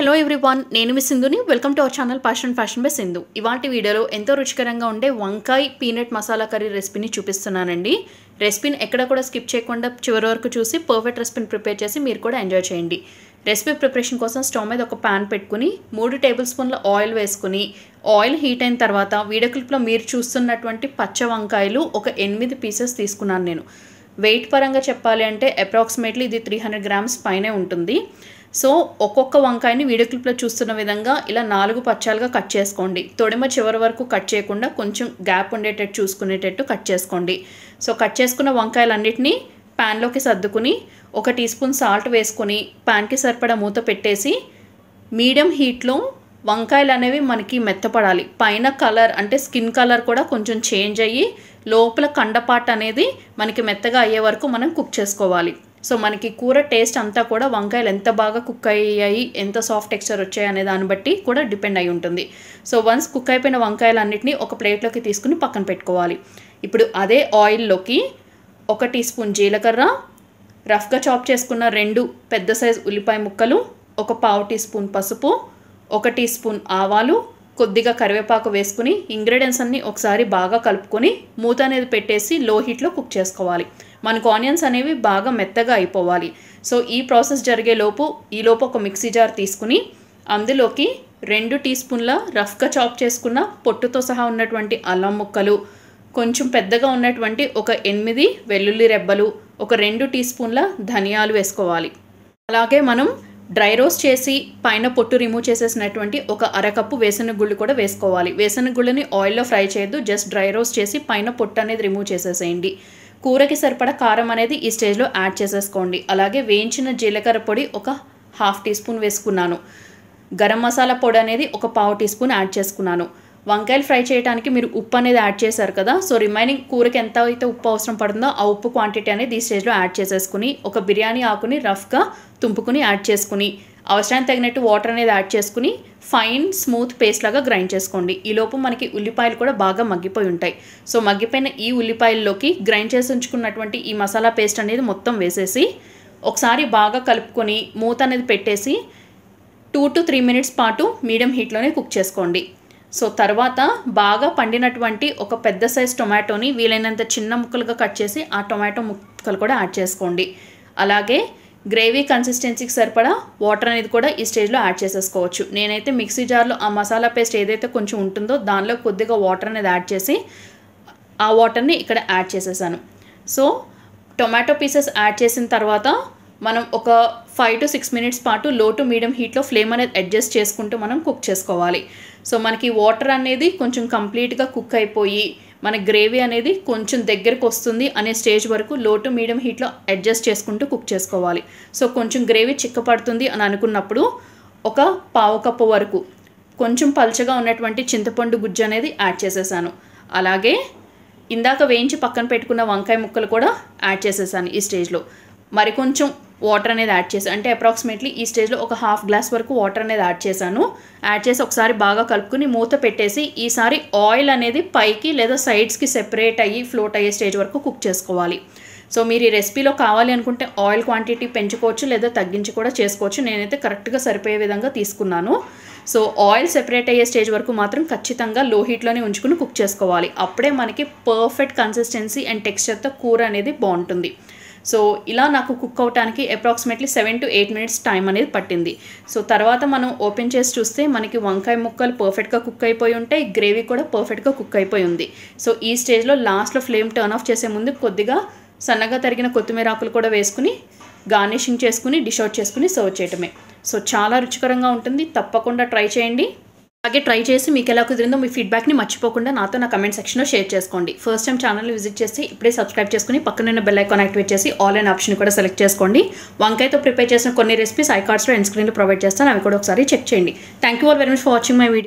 hello everyone నేను మీ సింధుని welcome to our channel fashion fashion by Sindhu ఇవాటి వీడియోలో ఎంతో రుచికరంగా ఉండే వంకాయ పీనట్ మసాలా కర్రీ రెసిపీని చూపిస్తున్నానండి రెసిపీని ఎక్కడ కూడా స్కిప్ చేయకుండా చివరి వరకు చూసి పర్ఫెక్ట్ రెసిపీని ప్రిపేర్ చేసి మీరు కూడా ఎంజాయ్ చేయండి రెసిపీ ప్రిపరేషన్ కోసం స్టవ్ మీద ఒక ప్యాన్ పెట్టుకుని మూడు టేబుల్ స్పూన్ల ఆయిల్ వేసుకుని ఆయిల్ హీట్ అయిన తర్వాత వీడియో క్లిప్లో మీరు చూస్తున్నటువంటి పచ్చ వంకాయలు ఒక ఎనిమిది పీసెస్ తీసుకున్నాను నేను వెయిట్ పరంగా చెప్పాలి అంటే అప్రాక్సిమేట్లీ ఇది త్రీ హండ్రెడ్ గ్రామ్స్ పైనే ఉంటుంది సో ఒక్కొక్క వంకాయని వీడియో క్లిప్లో చూస్తున్న విధంగా ఇలా నాలుగు పచ్చాలుగా కట్ చేసుకోండి తొడిమ చివరి వరకు కట్ చేయకుండా కొంచెం గ్యాప్ ఉండేటట్టు చూసుకునేటట్టు కట్ చేసుకోండి సో కట్ చేసుకున్న వంకాయలన్నింటినీ ప్యాన్లోకి సర్దుకుని ఒక టీ స్పూన్ సాల్ట్ వేసుకొని ప్యాన్కి సరిపడా మూత పెట్టేసి మీడియం హీట్లో వంకాయలు అనేవి మనకి మెత్తపడాలి పైన కలర్ అంటే స్కిన్ కలర్ కూడా కొంచెం చేంజ్ అయ్యి లోపల కండపాట అనేది మనకి మెత్తగా అయ్యే వరకు మనం కుక్ చేసుకోవాలి సో మనకి కూర టేస్ట్ అంతా కూడా వంకాయలు ఎంత బాగా కుక్ అయ్యాయి ఎంత సాఫ్ట్ టెక్స్చర్ వచ్చాయి అనే దాన్ని బట్టి కూడా డిపెండ్ అయి ఉంటుంది సో వన్స్ కుక్ అయిపోయిన వంకాయలు అన్నింటినీ ఒక ప్లేట్లోకి తీసుకుని పక్కన పెట్టుకోవాలి ఇప్పుడు అదే ఆయిల్లోకి ఒక టీ స్పూన్ జీలకర్ర రఫ్గా చాప్ చేసుకున్న రెండు పెద్ద సైజు ఉల్లిపాయ ముక్కలు ఒక పావు టీ స్పూన్ పసుపు ఒక టీ స్పూన్ ఆవాలు కొద్దిగా కరివేపాకు వేసుకుని ఇంగ్రీడియంట్స్ అన్నీ ఒకసారి బాగా కలుపుకొని మూత అనేది పెట్టేసి లో హీట్లో కుక్ చేసుకోవాలి మనకు ఆనియన్స్ అనేవి బాగా మెత్తగా అయిపోవాలి సో ఈ ప్రాసెస్ జరిగేలోపు ఈలోపు ఒక మిక్సీ జార్ తీసుకుని అందులోకి రెండు టీ స్పూన్ల రఫ్గా చాప్ చేసుకున్న పొట్టుతో సహా ఉన్నటువంటి అల్లం ముక్కలు కొంచెం పెద్దగా ఉన్నటువంటి ఒక ఎనిమిది వెల్లుల్లి రెబ్బలు ఒక రెండు టీ స్పూన్ల ధనియాలు వేసుకోవాలి అలాగే మనం డ్రై రోస్ట్ చేసి పైన పొట్టు రిమూవ్ చేసేసినటువంటి ఒక అరకప్పు వేసన గుళ్ళు కూడా వేసుకోవాలి వేసన గుళ్ళని ఆయిల్లో ఫ్రై చేయొద్దు జస్ట్ డ్రై రోస్ట్ చేసి పైన పొట్టు అనేది రిమూవ్ చేసేసేయండి కూరకి సరిపడా కారం అనేది ఈ స్టేజ్లో యాడ్ చేసేసుకోండి అలాగే వేయించిన జీలకర్ర పొడి ఒక హాఫ్ టీ స్పూన్ వేసుకున్నాను గరం మసాలా పొడి అనేది ఒక పావు టీ స్పూన్ యాడ్ చేసుకున్నాను వంకాయలు ఫ్రై చేయడానికి మీరు ఉప్పు అనేది యాడ్ చేశారు కదా సో రిమైనింగ్ కూరకి ఎంత అయితే ఉప్పు అవసరం పడుతుందో ఆ ఉప్పు క్వాంటిటీ అనేది ఈ స్టేజ్లో యాడ్ చేసేసుకుని ఒక బిర్యానీ ఆకుని రఫ్గా తుంపుకుని యాడ్ చేసుకుని అవసరానికి తగినట్టు వాటర్ అనేది యాడ్ చేసుకుని ఫైన్ స్మూత్ పేస్ట్ లాగా గ్రైండ్ చేసుకోండి ఈ లోపు మనకి ఉల్లిపాయలు కూడా బాగా మగ్గిపోయి ఉంటాయి సో మగ్గిపోయిన ఈ ఉల్లిపాయల్లోకి గ్రైండ్ చేసి ఉంచుకున్నటువంటి ఈ మసాలా పేస్ట్ అనేది మొత్తం వేసేసి ఒకసారి బాగా కలుపుకొని మూత అనేది పెట్టేసి టూ టు త్రీ మినిట్స్ పాటు మీడియం హీట్లోనే కుక్ చేసుకోండి సో తర్వాత బాగా పండినటువంటి ఒక పెద్ద సైజ్ టొమాటోని వీలైనంత చిన్న ముక్కలుగా కట్ చేసి ఆ టొమాటో ముక్కలు కూడా యాడ్ చేసుకోండి అలాగే గ్రేవీ కన్సిస్టెన్సీకి సరిపడా వాటర్ అనేది కూడా ఈ స్టేజ్లో యాడ్ చేసేసుకోవచ్చు నేనైతే మిక్సీ జార్లో ఆ మసాలా పేస్ట్ ఏదైతే కొంచెం ఉంటుందో దానిలో కొద్దిగా వాటర్ అనేది యాడ్ చేసి ఆ వాటర్ని ఇక్కడ యాడ్ చేసేసాను సో టొమాటో పీసెస్ యాడ్ చేసిన తర్వాత మనం ఒక ఫైవ్ టు సిక్స్ మినిట్స్ పాటు లో టు మీడియం హీట్లో ఫ్లేమ్ అనేది అడ్జస్ట్ చేసుకుంటూ మనం కుక్ చేసుకోవాలి సో మనకి వాటర్ అనేది కొంచెం కంప్లీట్గా కుక్ అయిపోయి మన గ్రేవీ అనేది కొంచెం దగ్గరకు వస్తుంది అనే స్టేజ్ వరకు లో టు మీడియం హీట్లో అడ్జస్ట్ చేసుకుంటూ కుక్ చేసుకోవాలి సో కొంచెం గ్రేవీ చిక్కపడుతుంది అని అనుకున్నప్పుడు ఒక పావు కప్పు వరకు కొంచెం పల్చగా ఉన్నటువంటి చింతపండు గుజ్జు అనేది యాడ్ చేసేసాను అలాగే ఇందాక వేయించి పక్కన పెట్టుకున్న వంకాయ ముక్కలు కూడా యాడ్ చేసేసాను ఈ స్టేజ్లో మరి కొంచెం వాటర్ అనేది యాడ్ చేశాను అంటే అప్రాక్సిమేట్లీ ఈ స్టేజ్లో ఒక హాఫ్ గ్లాస్ వరకు వాటర్ అనేది యాడ్ చేశాను యాడ్ చేసి ఒకసారి బాగా కలుపుకుని మూత పెట్టేసి ఈసారి ఆయిల్ అనేది పైకి లేదా సైడ్స్కి సెపరేట్ అయ్యి ఫ్లోట్ అయ్యే స్టేజ్ వరకు కుక్ చేసుకోవాలి సో మీరు ఈ రెసిపీలో కావాలి అనుకుంటే ఆయిల్ క్వాంటిటీ పెంచుకోవచ్చు లేదా తగ్గించి కూడా చేసుకోవచ్చు నేనైతే కరెక్ట్గా సరిపోయే విధంగా తీసుకున్నాను సో ఆయిల్ సెపరేట్ అయ్యే స్టేజ్ వరకు మాత్రం ఖచ్చితంగా లో హీట్లోనే ఉంచుకుని కుక్ చేసుకోవాలి అప్పుడే మనకి పర్ఫెక్ట్ కన్సిస్టెన్సీ అండ్ టెక్స్చర్తో కూర అనేది బాగుంటుంది సో ఇలా నాకు కుక్ అవటానికి approximately seven to eight minutes time అనేది పట్టింది సో తర్వాత మనం ఓపెన్ చేసి చూస్తే మనకి వంకాయ ముక్కలు పర్ఫెక్ట్గా కుక్ అయిపోయి ఉంటాయి గ్రేవీ కూడా పర్ఫెక్ట్గా కుక్ అయిపోయి ఉంది సో ఈ స్టేజ్లో లాస్ట్లో ఫ్లేమ్ టర్న్ ఆఫ్ చేసే ముందు కొద్దిగా సన్నగా తరిగిన కొత్తిమీర ఆకులు కూడా వేసుకుని గార్నిషింగ్ చేసుకుని డిష్ అవుట్ చేసుకుని సర్వ్ చేయటమే సో చాలా రుచికరంగా ఉంటుంది తప్పకుండా ట్రై చేయండి అలాగే ట్రై చేసి మీకు ఎలా కుదిరిందో మీ ఫీడ్బ్యాక్ని మర్చిపోకుండా నాతో నా కమెంట్ సెక్షన్లో షేర్ చేసుకోండి ఫస్ట్ టైం ఛానల్ విజిట్ చేసి ఇప్పుడే సబ్స్క్రైబ్ చేసుకుని పక్కనున్న బెల్ ఐకాన్ యాక్టివేట్ చేసి ఆల్ అండ్ ఆప్షన్ కూడా సెలెక్ట్ చేసుకోండి వంకాయతో ప్రిపేర్ చేసిన కొన్ని రెసిపీస్ కార్డ్స్లో ఎండ్ స్క్రీన్లో ప్రొవైడ్ చేస్తాను అవి కూడా ఒకసారి చెక్ చేయండి thank you all very much for watching my video